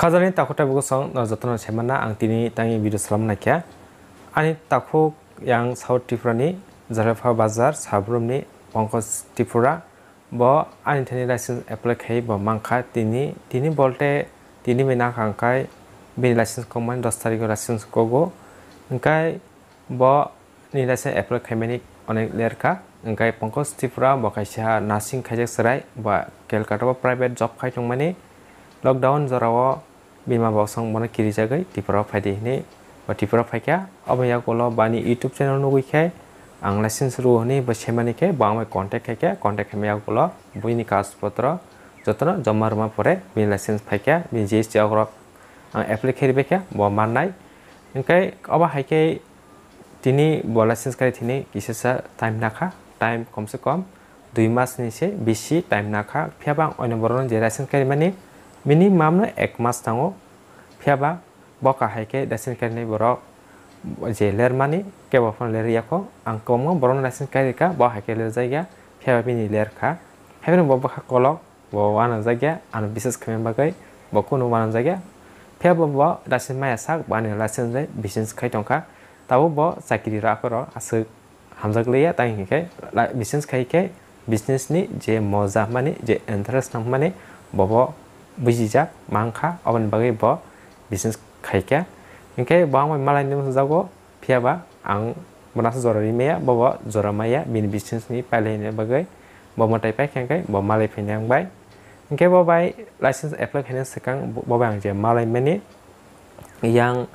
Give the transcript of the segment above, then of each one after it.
Kazani takut aku song, nazaton semana angtini tangi video salam nakia. Ani takut yang South Tifurani, Zalafa Bazar, Sabrum ni, Pongkos Tifura, bo ani tani license apply kai bo mangka tini, tini bolte, tini menang angkai, bini license komen, dostari ko license kogo, angkai bo ni license apply kai menik onek lerka, angkai Pongkos Tifura bo kai siha nasing kajak serai, bo kelkato bo private job kai tong mani, lockdown zarawo বিমা বসং মানে কিরিজাগাই ডিপরা ফাই দিহনে বা ডিপরা ফাইকা অবৈয়া কল বানি YouTube channel নগুই খাই আং licence রু হনি বা সেমানি খাই বা আমায় contact খাই খাই কন্ট্যাক্ট হেমিয়া কল বই নি কাগজপত্র যত্ন জমা রুমা পরে বি লাইসেন্স ফাইকা বি জি এস টি অগ্রক এপ্লাই খেয়ে দিবে খা বা মাননাই এনকাই অব হাইকাই তিনি ব লাইসেন্স খাই টাইম নাখা টাইম কমসে কম দুই মাস নিছে টাইম নাখা ফিয়াবা অন্য বড় যে লাইসেন্স খাই মানে মিনিমাম এক মাস থাঙ ফিয়াবা বকা হাইকে ডাইসিন কাহিনী বরক যে লেরমানি কেবাফন লেরিয়াখ আং কম বরং ডাইসিন কাহিনীকা ব হাইকে লের জায়গা ফিয়াবা বিনি লেরখা হেবেন ববা কলক বান জায়গা আন বিশেষ খেমেন বাকাই বকু নুমান জায়গা ফিয়াব ব ডাইসিন মায়া সাক বানি লাইসিন যায় বিশেষ খাই টংকা তাও ব চাকরি রাখর আসে হামজাগলিয়া তাই হিকে বিশেষ খাইকে বিজনেসনি যে মজা মানে যে এন্টারেস্ট মানে বব bujija mangka oban bagai bo bisnis kaike ngke bang mai malai nim zago pia ba ang monas zora ri meya bo zora maya bin bisnis ni palai ne bagai bo motai pai kenge bo malai phine ang bai ngke bo bai license apply khane sekang bo bang je malai meni yang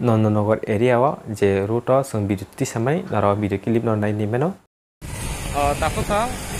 nononogor area wa je ruto sung bidu ti samai naraw bidu kilip no nai ni meno Uh, takut ah,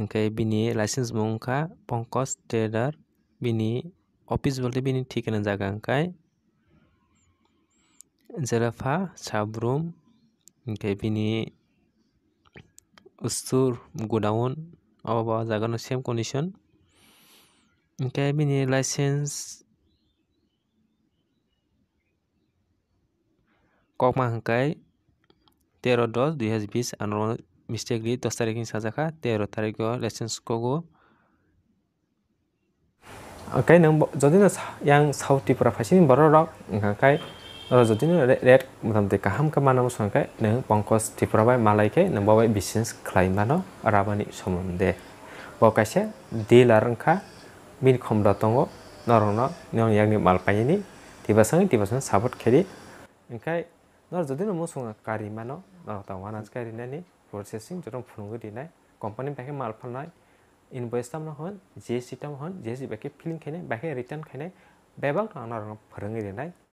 ओमफ्राय बिनि licence मुंखा पंकज ट्रेडार बिनि office बोलते बिनि ठिकाना जागा ओमफ्राय जेराफा साब्रुम ओमफ्राय बिनि उस्तुर गोडाउन अबावबा जागोन सेम कन्डिसन ओमफ्राय बिनि लाइसेन्स ककमा ओमफ्राय तेर' दस दुई हजार बिस आनर mistake di 10 tarikh ni sajakha 13 tarikh ko lessons ko go kai nang jodi yang sauti pura fasini barorok ngai kai ro jodi na red mutam te kaham ka manam sang kai nang pankos tipura bai malai kai nang bai business climb na arabani somonde bo kase dilarang kha min khom da tongo narona yang ni mal pai ni tibasang tibasang sabot kheri ngai nor jodi na mo sunga kari mano nor ta wanas kari processing যদি ফুনগুৰি দি নাই company বাকে মাল ফাল নাই ইনভয়েচ টাম নহয় G S C তাম হয় জি এছ চি বাকী ফিলিং খাই নাই বাকী ৰিটাৰ্ণ খাই বেবাক আনাৰ ফৰঙি দি নাই